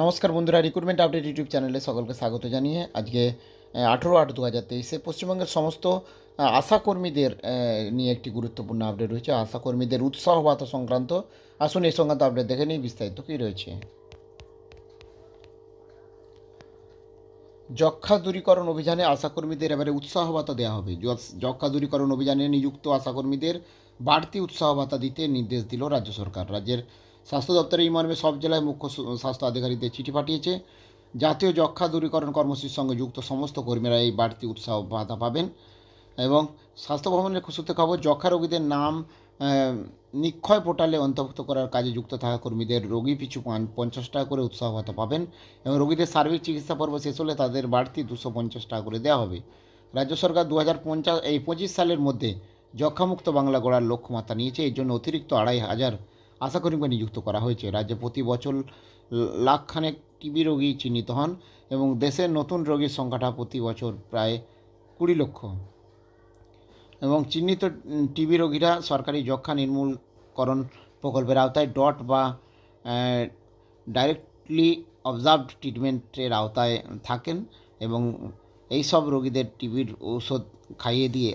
নমস্কার বন্ধুরা recruitment update YouTube চ্যানেলে সকলকে স্বাগত জানিয়ে আজকে আঠেরো আট দু হাজার তেইশে পশ্চিমবঙ্গের সমস্ত আশাকর্মীদের নিয়ে একটি গুরুত্বপূর্ণ আপডেট রয়েছে আশাকর্মীদের উৎসাহ ভাতা সংক্রান্ত আসুন এই সংক্রান্ত আপডেট দেখে নিই বিস্তারিত কী রয়েছে যক্ষা দূরীকরণ অভিযানে আশাকর্মীদের এবারে উৎসাহ ভাতা দেওয়া হবে যক্ষা দূরীকরণ অভিযানে নিযুক্ত আশাকর্মীদের বাড়তি উৎসাহ ভাতা দিতে নির্দেশ দিল রাজ্য সরকার রাজ্যের স্বাস্থ্য দপ্তরে এই মর্মে সব জেলায় মুখ্য স্বাস্থ্য আধিকারিকদের চিঠি পাঠিয়েছে জাতীয় যক্ষা দূরীকরণ কর্মসূচির সঙ্গে যুক্ত সমস্ত কর্মীরা এই বাড়তি উৎসাহ ভাতা পাবেন এবং স্বাস্থ্য ভবনের সূত্রে খবর যক্ষা রোগীদের নাম নিক্ষয় পোর্টালে অন্তর্ভুক্ত করার কাজে যুক্ত থাকা কর্মীদের রোগী পিছু পঞ্চাশ টাকা করে উৎসাহ ভাতা পাবেন এবং রোগীদের সার্বিক চিকিৎসা পর্ব শেষ হলে তাদের বাড়তি দুশো পঞ্চাশ টাকা করে দেওয়া হবে রাজ্য সরকার দু হাজার পঞ্চাশ এই পঁচিশ সালের মধ্যে যক্ষামুক্ত বাংলা গড়ার লক্ষ্যমাত্রা নিয়েছে এর জন্য অতিরিক্ত আড়াই হাজার আশাকর্মীকে নিযুক্ত করা হয়েছে রাজ্যে প্রতি বছর লাখখানেক টিবি রোগী চিহ্নিত হন এবং দেশের নতুন রোগীর সংখ্যাটা প্রতি বছর প্রায় কুড়ি লক্ষ এবং চিহ্নিত টিবি রোগীরা সরকারি যক্ষা নির্মূলকরণ প্রকল্পের আওতায় ডট বা ডাইরেক্টলি অবজার্ভড ট্রিটমেন্টের আওতায় থাকেন এবং এই সব রোগীদের টিবির ঔষধ খাইয়ে দিয়ে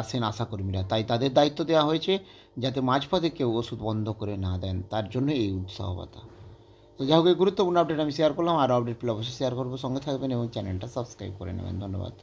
আসেন আশাকর্মীরা তাই তাদের দায়িত্ব দেওয়া হয়েছে যাতে মাঝপথে কেউ ওষুধ বন্ধ করে না দেন তার জন্য এই উৎসাহ তো যাই হোক এই গুরুত্বপূর্ণ আপডেট আমি শেয়ার করলাম আরও আপডেট পেলে অবশ্যই শেয়ার করবো সঙ্গে থাকবেন এবং চ্যানেলটা সাবস্ক্রাইব করে নেবেন ধন্যবাদ